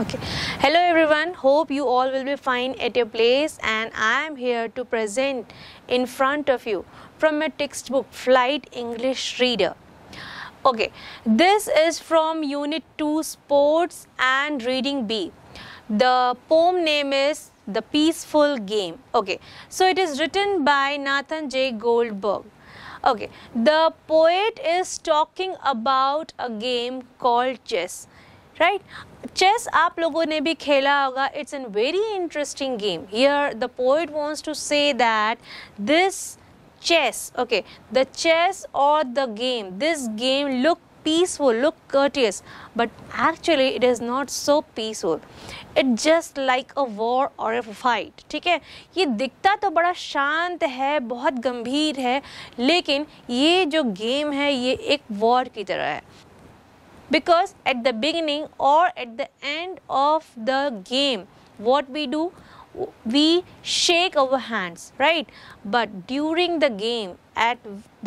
okay hello everyone hope you all will be fine at your place and i am here to present in front of you from a textbook flight english reader okay this is from unit 2 sports and reading b the poem name is the peaceful game okay so it is written by nathan j goldberg okay the poet is talking about a game called chess right chess आप लोगों ने भी खेला होगा it's an very interesting game here the poet wants to say that this chess okay the chess और the game this game look peaceful look courteous but actually it is not so peaceful it just like a war और a fight ठीक है ये दिखता तो बड़ा शांत है बहुत गंभीर है लेकिन ये जो गेम है ये एक वॉर की तरह है because at the beginning or at the end of the game what we do we shake our hands right but during the game at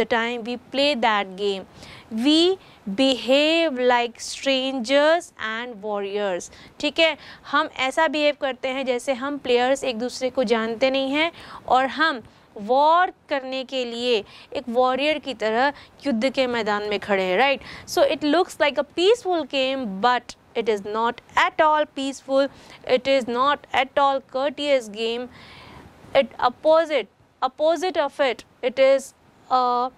the time we play that game we behave like strangers and warriors ठीक है हम ऐसा behave करते हैं जैसे हम players एक दूसरे को जानते नहीं हैं और हम वॉर करने के लिए एक वॉरियर की तरह युद्ध के मैदान में खड़े हैं right so it looks like a peaceful game but it is not at all peaceful it is not at all courteous game it opposite opposite of it it is a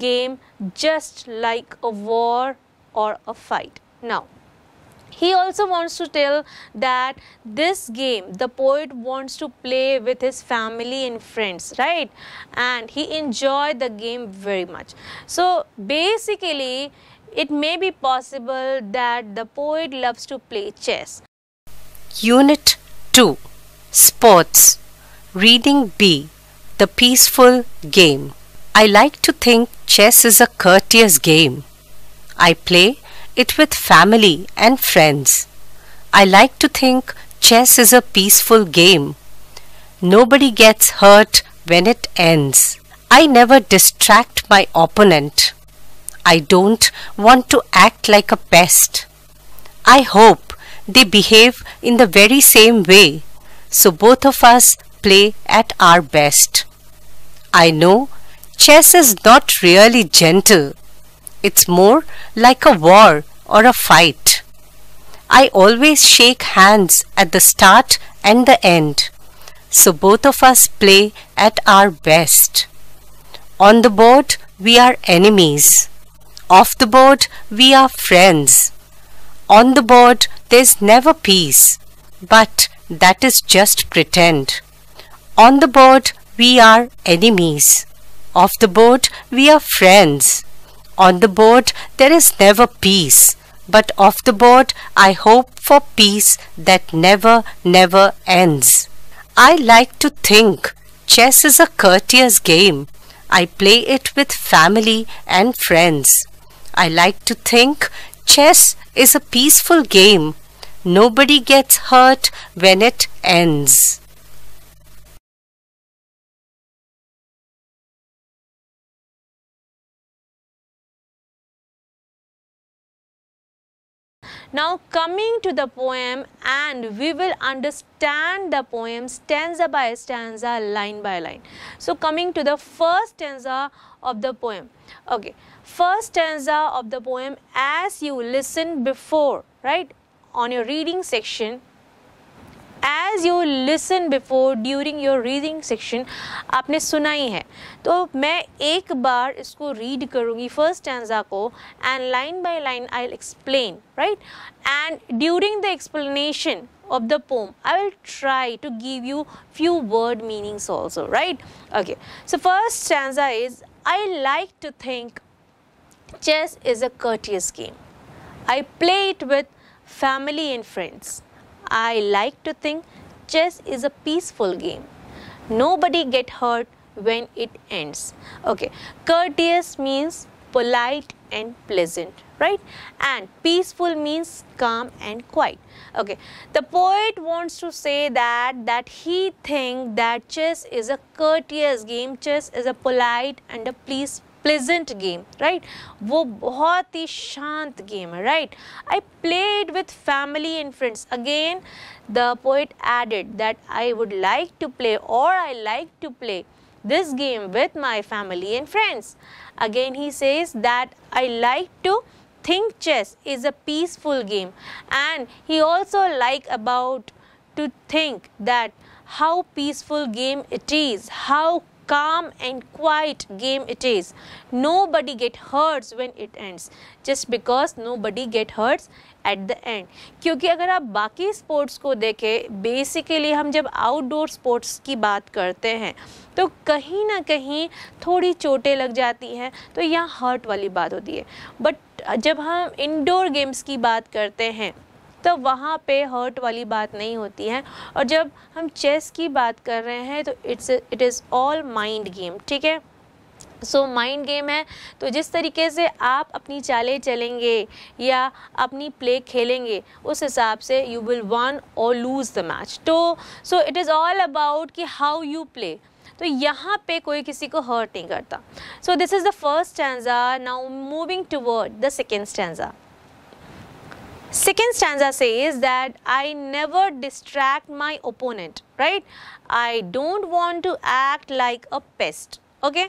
game just like a war और a fight now he also wants to tell that this game the poet wants to play with his family and friends right and he enjoyed the game very much so basically it may be possible that the poet loves to play chess unit 2 sports reading b the peaceful game i like to think chess is a courteous game i play it with family and friends. I like to think chess is a peaceful game. Nobody gets hurt when it ends. I never distract my opponent. I don't want to act like a pest. I hope they behave in the very same way so both of us play at our best. I know chess is not really gentle. It's more like a war or a fight. I always shake hands at the start and the end, so both of us play at our best. On the board, we are enemies. Off the board, we are friends. On the board, there's never peace, but that is just pretend. On the board, we are enemies. Off the board, we are friends. On the board, there is never peace, but off the board, I hope for peace that never, never ends. I like to think chess is a courteous game. I play it with family and friends. I like to think chess is a peaceful game. Nobody gets hurt when it ends. Now coming to the poem and we will understand the poem stanza by stanza, line by line. So coming to the first stanza of the poem. Okay, first stanza of the poem as you listen before, right? On your reading section, as you listen before during your reading section आपने सुनाई है तो मैं एक बार इसको read करूँगी first stanza को and line by line I will explain right and during the explanation of the poem I will try to give you few word meanings also right okay so first stanza is I like to think chess is a courteous game I play it with family and friends I like to think chess is a peaceful game. Nobody get hurt when it ends. Okay, courteous means polite and pleasant right and peaceful means calm and quiet okay the poet wants to say that that he think that chess is a courteous game chess is a polite and a peaceful pleasant game right वो बहुत ही शांत game है right I played with family and friends again the poet added that I would like to play और I like to play this game with my family and friends. Again he says that I like to think chess is a peaceful game and he also like about to think that how peaceful game it is, how calm and quiet game it is nobody get hurts when it ends just because nobody get hurts at the end क्योंकि अगर आप बाकी sports को देखें basically हम जब outdoor sports की बात करते हैं तो कहीं ना कहीं थोड़ी चोटें लग जाती हैं तो यहाँ हर्ट वाली बात होती है बट जब हम इंडोर गेम्स की बात करते हैं तो वहाँ पे हर्ट वाली बात नहीं होती है और जब हम चेस की बात कर रहे हैं तो it's it is all mind game ठीक है सो माइंड गेम है तो जिस तरीके से आप अपनी चालें चलेंगे या अपनी प्ले खेलेंगे उस हिसाब से यू विल वन और लूज़ द मैच तो so it is all about कि हाउ यू प्ले तो यहाँ पे कोई किसी को हर्ट नहीं करता so this is the first stanza now moving toward the second stanza Second stanza says that I never distract my opponent, right? I don't want to act like a pest. okay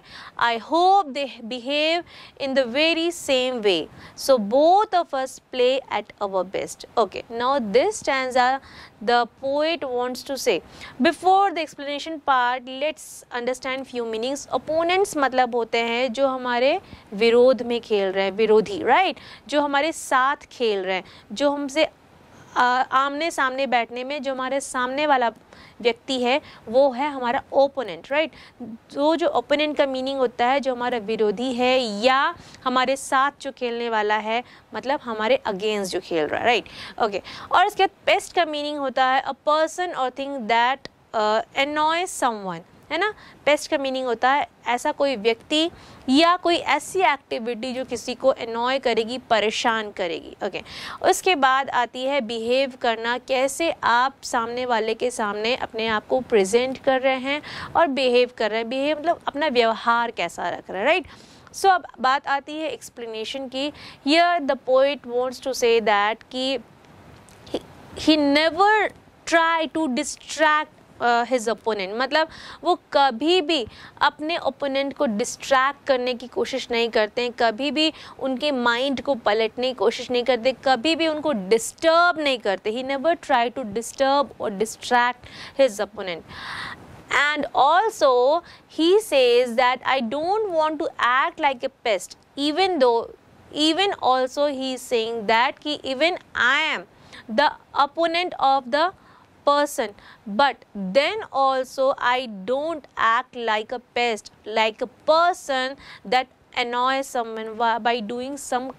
i hope they behave in the very same way so both of us play at our best okay now this stanza the poet wants to say before the explanation part let's understand few meanings opponents matlab hote hain jo hamare virodh mein khel rahe hain virodhi right jo hamare saath khel rahe hain jo humse आमने सामने बैठने में जो हमारे सामने वाला व्यक्ति है वो है हमारा ओपोनेंट तो राइट जो जो ओपोनेंट का मीनिंग होता है जो हमारा विरोधी है या हमारे साथ जो खेलने वाला है मतलब हमारे अगेंस्ट जो खेल रहा है राइट ओके और इसके बाद पेस्ट का मीनिंग होता है अ पर्सन और थिंग दैट एनॉय समवन है ना पेस्ट का मीनिंग होता है ऐसा कोई व्यक्ति या कोई ऐसी एक्टिविटी जो किसी को एनॉय करेगी परेशान करेगी ओके उसके बाद आती है बिहेव करना कैसे आप सामने वाले के सामने अपने आप को प्रेजेंट कर रहे हैं और बिहेव कर रहे हैं बिहेव मतलब अपना व्यवहार कैसा रख रहे हैं राइट सो अब बात आती है एक्सप्लेनेशन की यह the poet wants to say that कि he never try to distract his opponent मतलब वो कभी भी अपने ओपोनेंट को डिस्ट्रैक्ट करने की कोशिश नहीं करते हैं कभी भी उनके माइंड को पलटने की कोशिश नहीं करते कभी भी उनको डिस्टर्ब नहीं करते he never try to disturb और distract his opponent and also he says that I don't want to act like a beast even though even also he saying that कि even I am the opponent of the person but then also I don't act like a pest like a person that annoy someone by doing some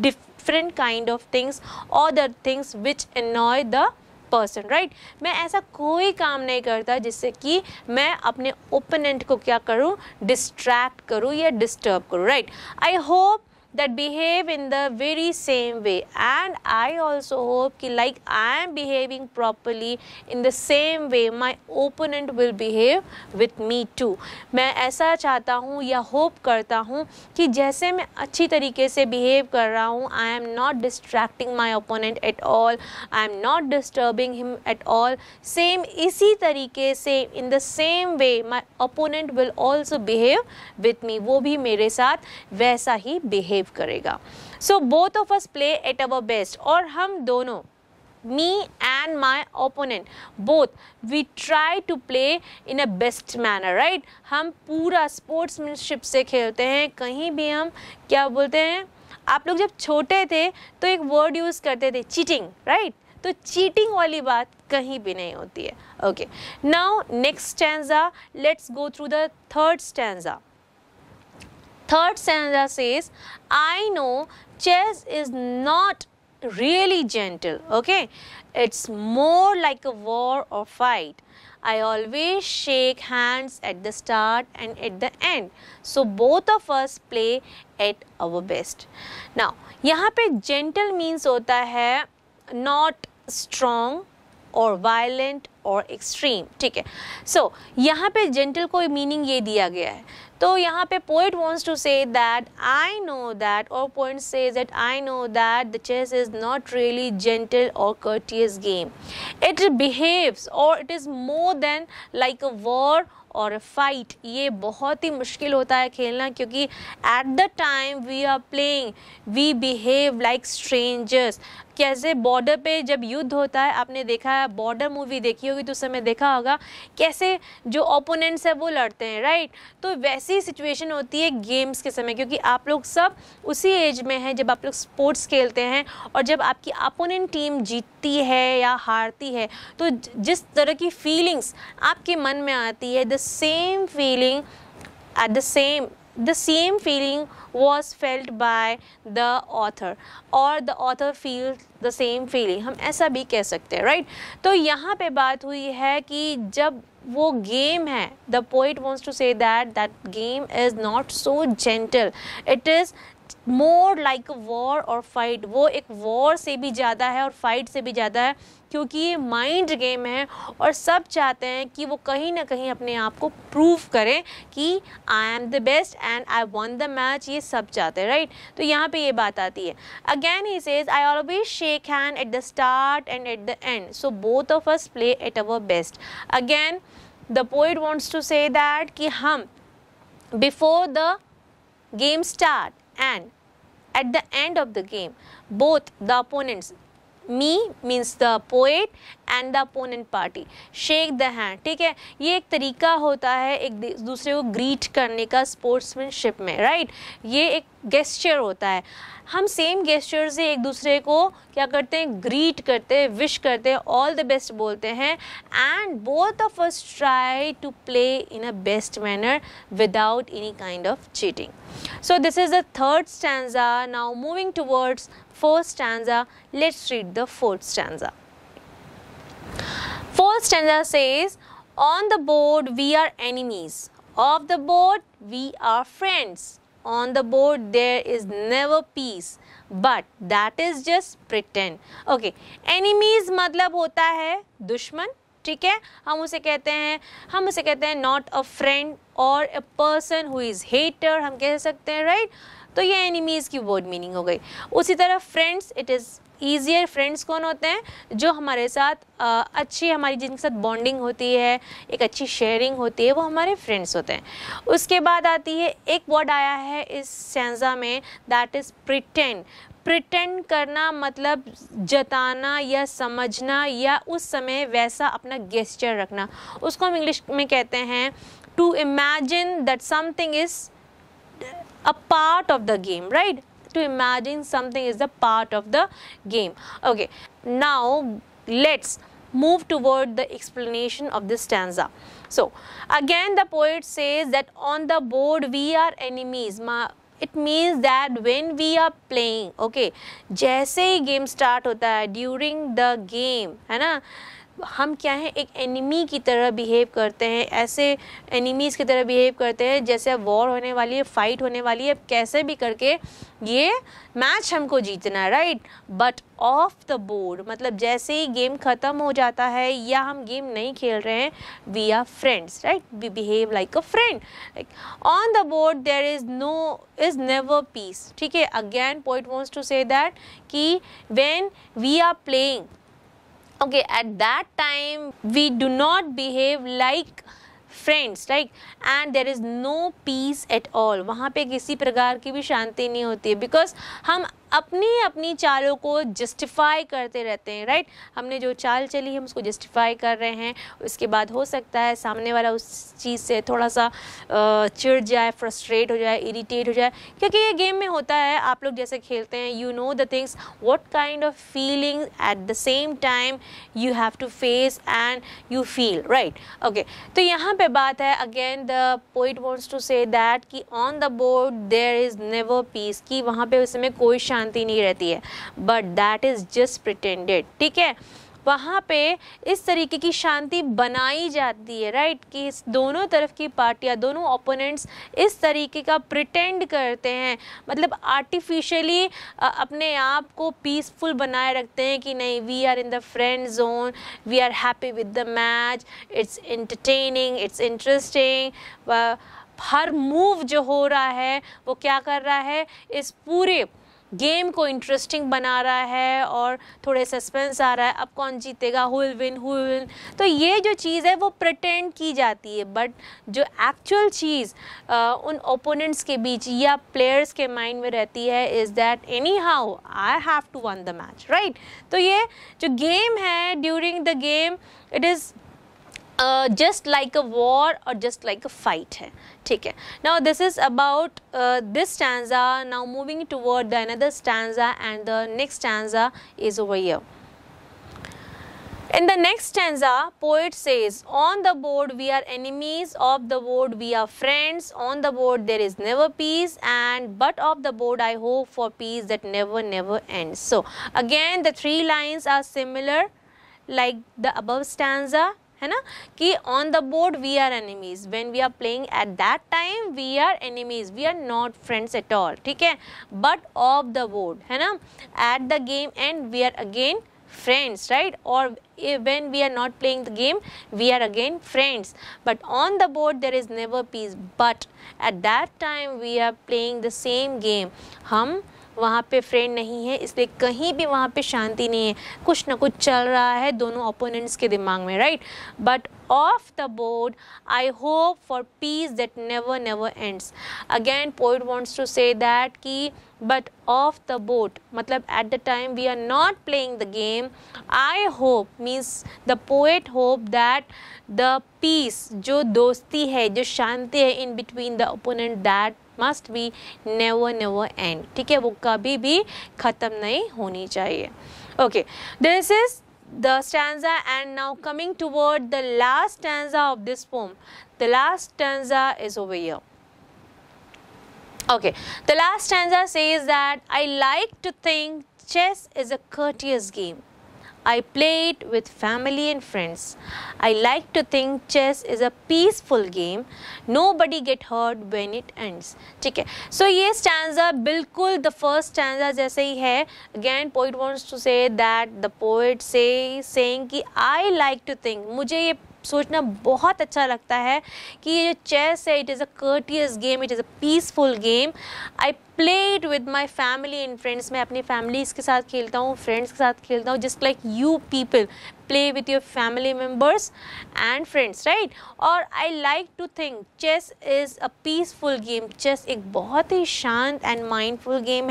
different kind of things or the things which annoy the person right right? मैं ऐसा कोई काम नहीं करता जिससे कि मैं अपने ओपोनेंट को क्या करूं डिस्ट्रैक्ट करूं या डिस्टर्ब करूं right I hope that behave in the very same way and I also hope ki like I am behaving properly in the same way my opponent will behave with me too मैं ऐसा चाहता हूँ या hope करता हूँ कि जैसे मैं अच्छी तरीके से बिहेव कर रहा हूँ I am not distracting my opponent at all I am not disturbing him at all same इसी तरीके से in the same way my opponent will also behave with me वो भी मेरे साथ वैसा ही बिहेव बिहेव करेगा so both of us play at our best और हम दोनों me and my opponent both we try to play in a best manner right हम पूरा स्पोर्ट्समैनशिप से खेलते हैं कहीं भी हम क्या बोलते हैं आप लोग जब छोटे थे तो एक वर्ड यूज़ करते थे चीटिंग राइट right? तो चीटिंग वाली बात कहीं भी नहीं होती है okay now next stanza let's go through the third stanza Third stanza says, I know chess is not really gentle, okay? It's more like a war or fight. I always shake hands at the start and at the end. So both of us play at our best. Now, यहाँ gentle means होता है not strong or violent or extreme ठीक है so, यहाँ पे gentle को meaning ये दिया गया है तो यहाँ पे poet wants to say that I know that और poet says that I know that the chess is not really gentle और courteous game. It behaves or it is more than like a war और fight ये बहुत ही मुश्किल होता है खेलना क्योंकि at the time we are playing we behave like strangers कैसे बॉर्डर पे जब युद्ध होता है आपने देखा है बॉर्डर मूवी देखी होगी तो उस समय देखा होगा कैसे जो ओपोनेंट्स है वो लड़ते हैं राइट तो वैसी सिचुएशन होती है गेम्स के समय क्योंकि आप लोग सब उसी एज में हैं जब आप लोग स्पोर्ट्स खेलते हैं और जब आपकी अपोनेंट टीम जीतती है या हारती है तो जिस तरह की फीलिंग्स आपके मन में आती है the same feeling at the same the same feeling was felt by the author or the author feels the same feeling हम ऐसा भी कह सकते हैं right? तो यहाँ पे बात हुई है कि जब वो गेम है the poet wants to say that that game is not so gentle it is more like a war और फाइट वो एक वॉर से भी ज़्यादा है और फाइट से भी ज़्यादा है क्योंकि ये माइंड गेम है और सब चाहते हैं कि वो कहीं ना कहीं अपने आप को प्रूव करें कि I am the best and I want the match ये सब चाहते हैं राइट तो यहाँ पे ये बात आती है again he says I always shake hand at the start and at the end so both of us play at our best again the poet wants to say that कि हम before the game start and at the end of the game both the opponents me means the poet and the opponent party shake the hand ठीक है ये एक तरीका होता है एक दूसरे को ग्रीट करने का स्पोर्ट्समैनशिप में राइट ये एक गेस्चर होता है हम सेम गेस्चर से एक दूसरे को क्या करते हैं ग्रीट करते हैं विश करते हैं ऑल द बेस्ट बोलते हैं and both of us try to play in a best manner without any kind of cheating so this is the third stanza now moving towards first stanza. Let's read the fourth stanza. Fourth stanza says, On the board we are enemies. Off the board we are friends. On the board there is never peace. but that is just pretend okay enemies matlab hota hai dushman ठीक है हम उसे कहते हैं हम उसे कहते हैं नॉट अ फ्रेंड और a person who is hater हम कह सकते हैं राइट right? तो ये एनिमीज़ की वर्ड मीनिंग हो गई उसी तरह friends it is easier friends कौन होते हैं जो हमारे साथ आ, अच्छी हमारी जिनके साथ बॉन्डिंग होती है एक अच्छी शेयरिंग होती है वो हमारे फ्रेंड्स होते हैं उसके बाद आती है एक वर्ड आया है इस सेंजा में दैट इज़ प्रिटेंड प्रिटेंड करना मतलब जताना या समझना या उस समय वैसा अपना गेस्चर रखना उसको हम इंग्लिश में कहते हैं to imagine that something is a part of the game, right? To imagine something is a part of the game. Okay, now let's move toward the explanation of this stanza. So, again the poet says that on the board we are enemies. Ma it means that when we are playing, okay, जैसे game start होता है during the game, है ना हम क्या हैं एक enemy की तरह बिहेव करते हैं ऐसे एनिमीज़ की तरह बिहेव करते हैं जैसे अब वॉर होने वाली है फ़ाइट होने वाली है अब कैसे भी करके ये मैच हमको जीतना है right but off the board मतलब जैसे ही गेम ख़त्म हो जाता है या हम गेम नहीं खेल रहे हैं we are friends right we behave like a friend like on the board there is no is never peace ठीक है again point wants to say that कि when we are playing okay at that time we do not behave like friends right and there is no peace at all वहाँ पे किसी प्रकार की भी शांति नहीं होती है बिकॉज हम अपनी अपनी चालों को जस्टिफाई करते रहते हैं राइट हमने जो चाल चली हम उसको जस्टिफाई कर रहे हैं उसके बाद हो सकता है सामने वाला उस चीज़ से थोड़ा सा चिढ़ जाए फ्रस्ट्रेट हो जाए इरीटेट हो जाए क्योंकि ये गेम में होता है आप लोग जैसे खेलते हैं you know the things what kind of feeling at the same time you have to face and you feel right okay तो यहाँ पर बात है again the poet wants to say that कि on the board there is never peace कि वहाँ पे उस समय कोई शांति नहीं रहती है but that is just pretended ठीक है वहाँ पे इस तरीके की शांति बनाई जाती है राइट कि इस दोनों तरफ की पार्टियाँ दोनों ओपोनेंट्स इस तरीके का प्रिटेंड करते हैं मतलब आर्टिफिशियली अपने आप को पीसफुल बनाए रखते हैं कि नहीं we are in the friend zone we are happy with the match it's entertaining it's interesting हर मूव जो हो रहा है वो क्या कर रहा है इस पूरे गेम को इंटरेस्टिंग बना रहा है और थोड़े सस्पेंस आ रहा है अब कौन जीतेगा who will win who will win तो ये जो चीज़ है वो प्रटेंड की जाती है बट जो एक्चुअल चीज़ उन ओपोनेंट्स के बीच या प्लेयर्स के माइंड में रहती है is that anyhow I have to won the match right तो ये जो गेम है during the game it is just like a war और जस्ट लाइक अ फाइट है ठीक है now this is about uh, this stanza now moving toward the another stanza and the next stanza is over here in the next stanza poet says on the board we are enemies of the board we are friends on the board there is never peace and but of the board i hope for peace that never never ends so again the three lines are similar like the above stanza है ना कि on the board we are enemies when we are playing at that time we are enemies we are not friends at all ठीक है but off the board है ना at the game end we are again friends right और when we are not playing the game we are again friends but on the board there is never peace but at that time we are playing the same game हम वहाँ पे friend नहीं है इसलिए कहीं भी वहाँ पे शांति नहीं है कुछ ना कुछ चल रहा है दोनों ओपोनेंट्स के दिमाग में right but off the board I hope for peace that never never ends again poet wants to say that कि बट ऑफ द बोट मतलब at the time we are not playing the game I hope means the poet hope that the peace जो दोस्ती है जो शांति है in between the opponent that Must be never, never end. ठीक है वो कभी भी ख़त्म नहीं होनी the stanza and now coming toward the last stanza of this poem the last stanza is over here okay the last stanza says that i like to think chess is a courteous game I play it with family and friends. I like to think chess is a peaceful game. Nobody get hurt when it ends. ठीक है So ये stanza बिल्कुल the first stanza जैसे ही है Again poet wants to say that the poet say saying कि I like to think मुझे सोचना बहुत अच्छा लगता है कि ये जो चेस है it is a courteous game it is a peaceful game I played with my family and friends मैं अपनी फैमिलीज़ के साथ खेलता हूँ फ्रेंड्स के साथ खेलता हूँ just like you people play with your family members and friends right Or I like to think chess is a peaceful game chess is a very शांत and mindful game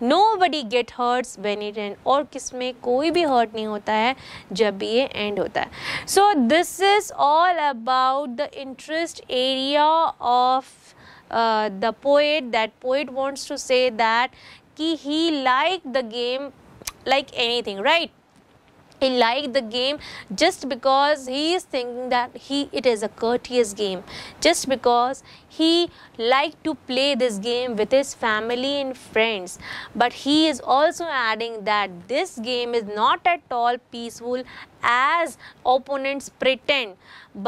nobody get hurts when it end Or किसमें कोई भी hurt नहीं होता है जब ये end होता है so this is all about the interest area of uh, the poet that poet wants to say that कि he liked the game like anything right he liked the game just because he is thinking that he it is a courteous game just because he liked to play this game with his family and friends but he is also adding that this game is not at all peaceful as opponents pretend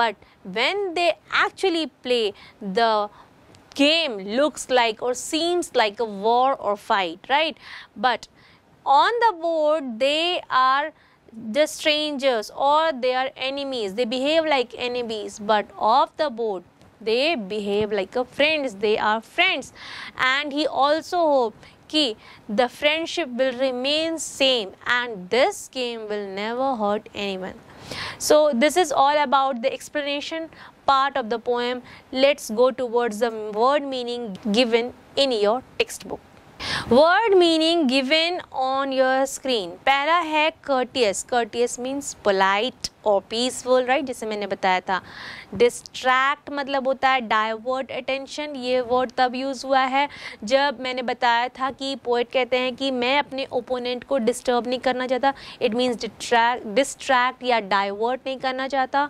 but when they actually play the game looks like or seems like a war or fight right but on the board they are the strangers or their enemies they behave like enemies but off the boat they behave like a friends they are friends and he also hope ki the friendship will remain same and this game will never hurt anyone so this is all about the explanation part of the poem let's go towards the word meaning given in your textbook word meaning given on your screen पहला है courteous courteous means polite और peaceful right जैसे मैंने बताया था distract मतलब होता है डाइवर्ट अटेंशन ये वर्ड तब यूज़ हुआ है जब मैंने बताया था कि पोइट कहते हैं कि मैं अपने ओपोनेंट को डिस्टर्ब नहीं करना चाहता इट मीन्स डिट्रैक्ट डिस्ट्रैक्ट या डाइवर्ट नहीं करना चाहता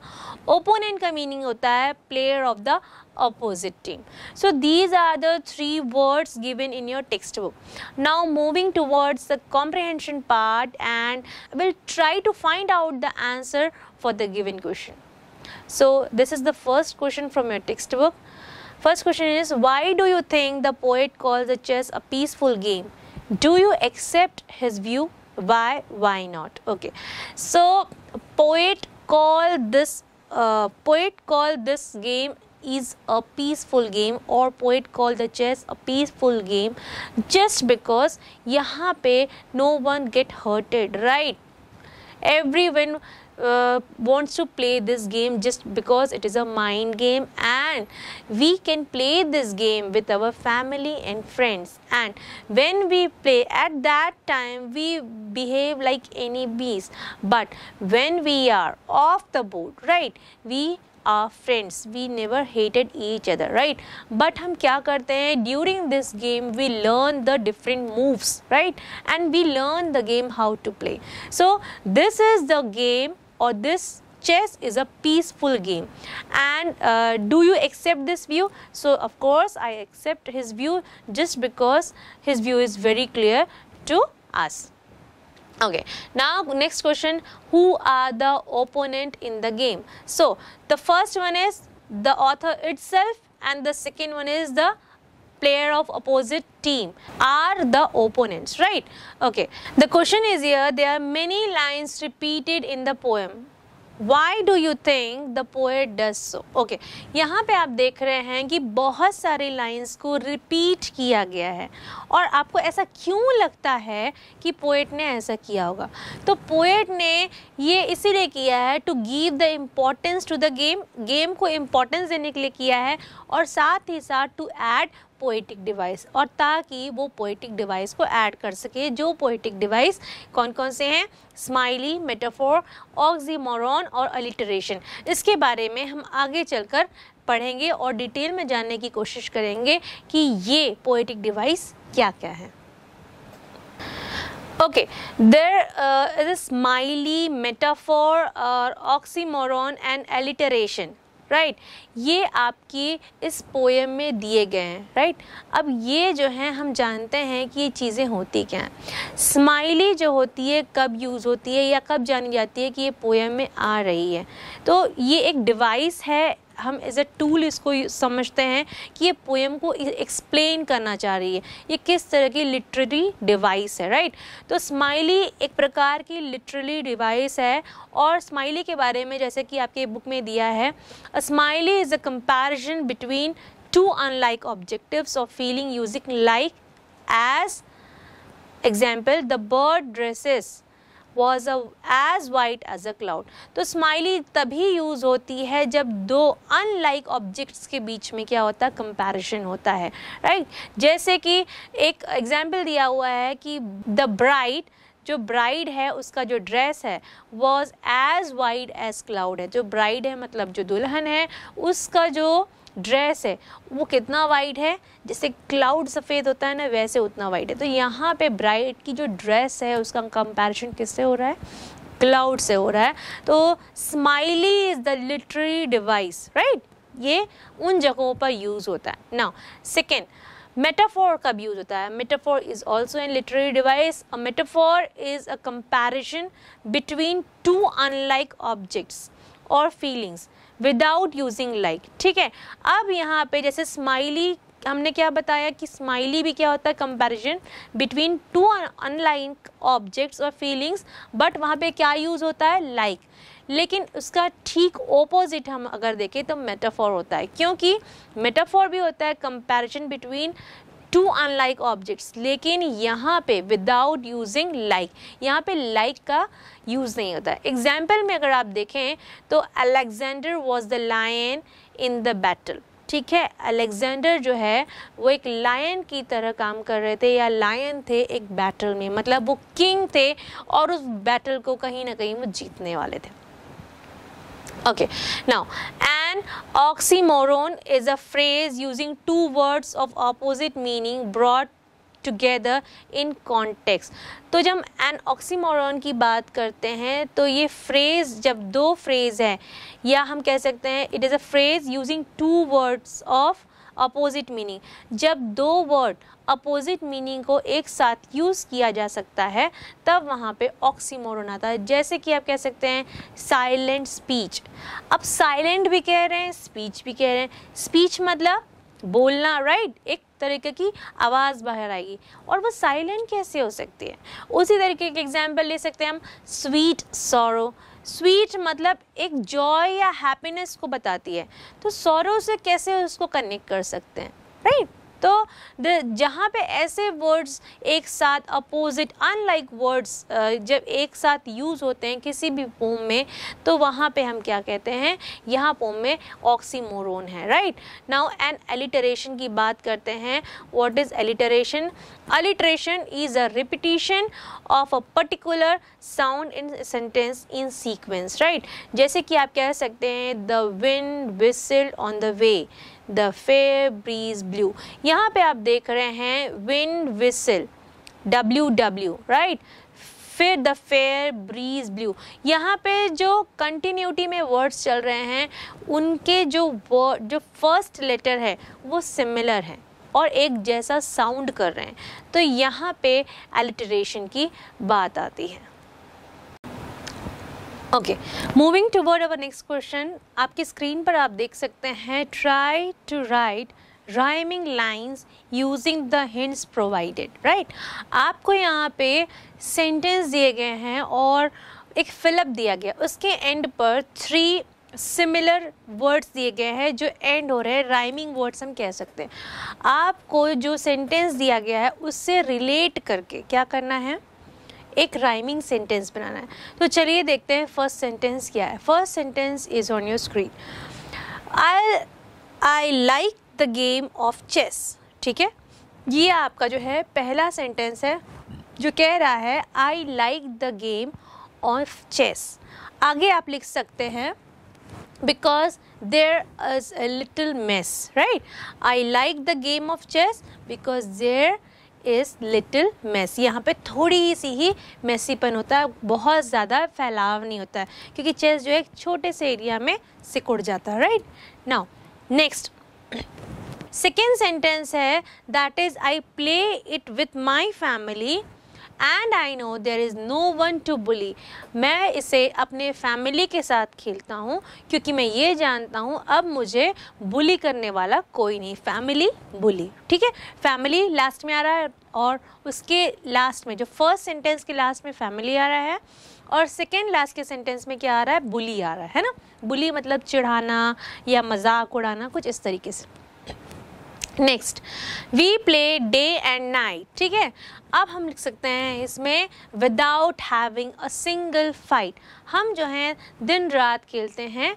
ओपोनेंट का मीनिंग होता है player of the opposite team. So these are the three words given in your textbook. Now moving towards the comprehension part and we'll try to find out the answer for the given question. So this is the first question from your textbook. First question is why do you think the poet calls the chess a peaceful game? Do you accept his view? Why? Why not? Okay. So poet call this uh, poet called this game is a peaceful game or poet called the chess a peaceful game just because yahan pe no one get hurted right everyone uh, wants to play this game just because it is a mind game and we can play this game with our family and friends and when we play at that time we behave like any beast but when we are off the board right we are friends. We never hated each other, right? But hum kya karte hai? during this game, we learn the different moves, right? And we learn the game how to play. So, this is the game or this chess is a peaceful game. And uh, do you accept this view? So, of course, I accept his view just because his view is very clear to us. Okay, now next question who are the opponent in the game? So, the first one is the author itself and the second one is the player of opposite team are the opponents, right? Okay, the question is here there are many lines repeated in the poem why do you think the poet does so okay यहाँ पे आप देख रहे हैं कि बहुत सारी lines को रिपीट किया गया है और आपको ऐसा क्यों लगता है कि पोएट ने ऐसा किया होगा तो पोएट ने ये इसीलिए किया है to give the importance to the game game को इम्पोर्टेंस देने के लिए किया है और साथ ही साथ टू एड पोइटिक डिवाइस और ताकि वो पोइटिक डिवाइस को ऐड कर सके जो पोइटिक डिवाइस कौन कौन से हैं स्माइली मेटाफोर ऑक्जीमोरॉन और अलिटरेशन इसके बारे में हम आगे चलकर पढ़ेंगे और डिटेल में जानने की कोशिश करेंगे कि ये पोइटिक डिवाइस क्या क्या है okay there is simile metaphor और metaphor and uh, alliteration right ये आपकी इस पोएम में दिए गए हैं राइट अब ये जो है हम जानते हैं कि ये चीज़ें होती क्या हैं स्माइली जो होती है कब यूज़ होती है या कब जानी जाती है कि ये पोएम में आ रही है तो ये एक डिवाइस है हम एज ए टूल इसको समझते हैं कि ये पोएम को एक्सप्लेन e- करना चाह रही है ये किस तरह की लिटरेरी डिवाइस है राइट तो स्माइली एक प्रकार की लिटरेरी डिवाइस है और स्माइली के बारे में जैसे कि आपके बुक में दिया है simile is a comparison between two unlike objective of feeling using like as example the bird dresses was a as white as a cloud तो स्माइली तभी यूज़ होती है जब दो अनलाइक ऑब्जेक्ट्स के बीच में क्या होता है कंपेरिजन होता है राइट right? जैसे कि एक एग्जाम्पल दिया हुआ है कि द ब्राइट जो ब्राइड है उसका जो ड्रेस है was as wide as cloud है जो ब्राइड है मतलब जो दुल्हन है उसका जो ड्रेस है वो कितना वाइड है जैसे क्लाउड सफ़ेद होता है ना वैसे उतना वाइड है तो यहाँ पे ब्राइड की जो ड्रेस है उसका कंपैरिजन किससे हो रहा है क्लाउड से हो रहा है तो simile is the literary device right ये उन जगहों पर यूज़ होता है ना सेकेंड मेटाफोर कब यूज होता है metaphor is also an literary device a metaphor is a comparison between two unlike objects और फीलिंग्स विदाउट यूजिंग लाइक ठीक है अब यहाँ पे जैसे स्माइली हमने क्या बताया कि स्माइली भी क्या होता है comparison between two unlike objects और फीलिंग्स बट वहाँ पे क्या यूज़ होता है लाइक like. लेकिन उसका ठीक ओपोजिट हम अगर देखें तो मेटाफॉर होता है क्योंकि मेटाफॉर भी होता है comparison between two unlike objects लेकिन यहाँ पे विदाउट यूजिंग लाइक यहाँ पे लाइक like का यूज़ नहीं होता एग्जाम्पल में अगर आप देखें तो Alexander was the line in the battle ठीक है अलेक्जेंडर जो है वो एक लायन की तरह काम कर रहे थे या लायन थे एक बैटल में मतलब वो किंग थे और उस बैटल को कहीं ना कहीं वो जीतने वाले थे Okay, now an oxymoron is a phrase using two words of opposite meaning brought together in context तो जब एन ऑक्सीमोरॉन की बात करते हैं तो ये फ्रेज जब दो फ्रेज है या हम कह सकते हैं it is a phrase using two words of opposite meaning जब दो वर्ड अपोजिट मीनिंग को एक साथ यूज़ किया जा सकता है तब वहाँ पे ऑक्सीमोरन आता है जैसे कि आप कह सकते हैं साइलेंट स्पीच अब साइलेंट भी कह रहे हैं स्पीच भी कह रहे हैं स्पीच मतलब बोलना राइट right? एक तरीके की आवाज़ बाहर आएगी और वो साइलेंट कैसे हो सकती है उसी तरीके के एग्जाम्पल ले सकते हैं हम स्वीट सौरो स्वीट मतलब एक जॉय या हैप्पीनेस को बताती है तो सौरों से कैसे उसको कनेक्ट कर सकते हैं राइट right? तो जहाँ पे ऐसे वर्ड्स एक साथ अपोजिट अनलाइक वर्ड्स जब एक साथ यूज़ होते हैं किसी भी पोम में तो वहाँ पे हम क्या कहते हैं यहाँ पोम में ऑक्सीमोरोन है राइट नाउ एंड एलिटरेशन की बात करते हैं what is alliteration alliteration is a repetition of a particular sound in sentence in sequence right जैसे कि आप कह सकते हैं the wind whistle on the way the fair breeze blew यहाँ पे आप देख रहे हैं wind whistle W W right फिर द फेयर ब्रीज ब्लू यहाँ पे जो कंटिन्यूटी में वर्ड्स चल रहे हैं उनके जो वर्ड जो फर्स्ट लेटर है वो सिमिलर हैं और एक जैसा साउंड कर रहे हैं तो यहाँ पे एलिटरेशन की बात आती है okay moving toward our next question आपकी स्क्रीन पर आप देख सकते हैं try to write rhyming lines using the hints provided right आपको यहाँ पे सेंटेंस दिए गए हैं और एक फिलअप दिया गया उसके एंड पर थ्री सिमिलर वर्ड्स दिए गए हैं जो एंड हो रहे हैं राइमिंग वर्ड्स हम कह सकते हैं आपको जो सेंटेंस दिया गया है उससे रिलेट करके क्या करना है एक राइमिंग सेंटेंस बनाना है तो चलिए देखते हैं फर्स्ट सेंटेंस क्या है first sentence is on your screen I I like the game of chess ठीक है ये आपका जो है पहला सेंटेंस है जो कह रहा है I like the game of chess आगे आप लिख सकते हैं because there is a little mess right I like the game of chess because there is little messy यहाँ पे थोड़ी सी ही मेसीपन होता है बहुत ज़्यादा फैलाव नहीं होता है क्योंकि चेस जो है एक छोटे से एरिया में सिकुड़ जाता है right now next second sentence है that is I play it with my family and I know there is no one to bully मैं इसे अपने फैमिली के साथ खेलता हूँ क्योंकि मैं ये जानता हूँ अब मुझे बुली करने वाला कोई नहीं फैमिली बुली ठीक है फैमिली लास्ट में आ रहा है और उसके लास्ट में जो फर्स्ट सेंटेंस के लास्ट में फैमिली आ रहा है और सेकेंड लास्ट के सेंटेंस में क्या आ रहा है बुली आ रहा है ना बुली मतलब चिढ़ाना या मजाक उड़ाना कुछ इस तरीके से next we play day and night ठीक है अब हम लिख सकते हैं इसमें without having a single fight हम जो हैं दिन रात खेलते हैं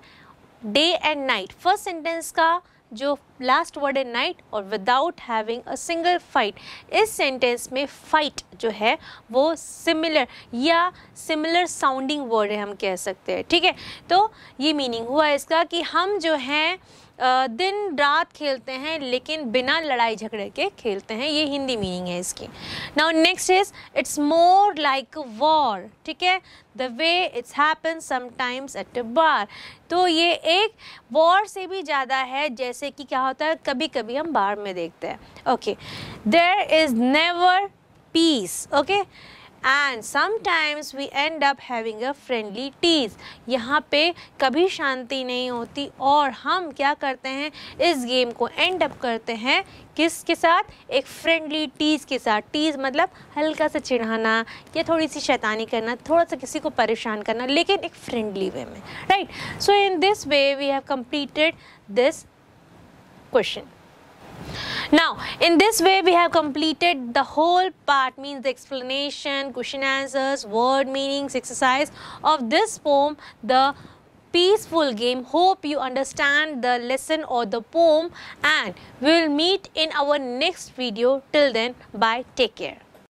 day and night first sentence का जो लास्ट वर्ड है नाइट और without having a single fight इस सेंटेंस में फाइट जो है वो सिमिलर या सिमिलर साउंडिंग वर्ड है हम कह सकते हैं ठीक है तो ये मीनिंग हुआ इसका कि हम जो हैं दिन रात खेलते हैं लेकिन बिना लड़ाई झगड़े के खेलते हैं ये हिंदी मीनिंग है इसकी now next is it's more like war ठीक है the way it's happen sometimes at a bar तो ये एक वॉर से भी ज़्यादा है जैसे कि क्या होता है कभी कभी हम बार में देखते हैं okay there is never peace okay and sometimes we end up having a friendly tease यहाँ पे कभी शांति नहीं होती और हम क्या करते हैं इस गेम को एंड अप करते हैं किस के साथ एक फ्रेंडली टीज़ के साथ टीज़ मतलब हल्का सा चिढ़ाना या थोड़ी सी शैतानी करना थोड़ा सा किसी को परेशान करना लेकिन एक फ्रेंडली वे में right so in this way we have completed this question now in this way we have completed the whole part means the explanation question answers word meanings exercise of this poem the peaceful game hope you understand the lesson or the poem and we will meet in our next video till then bye take care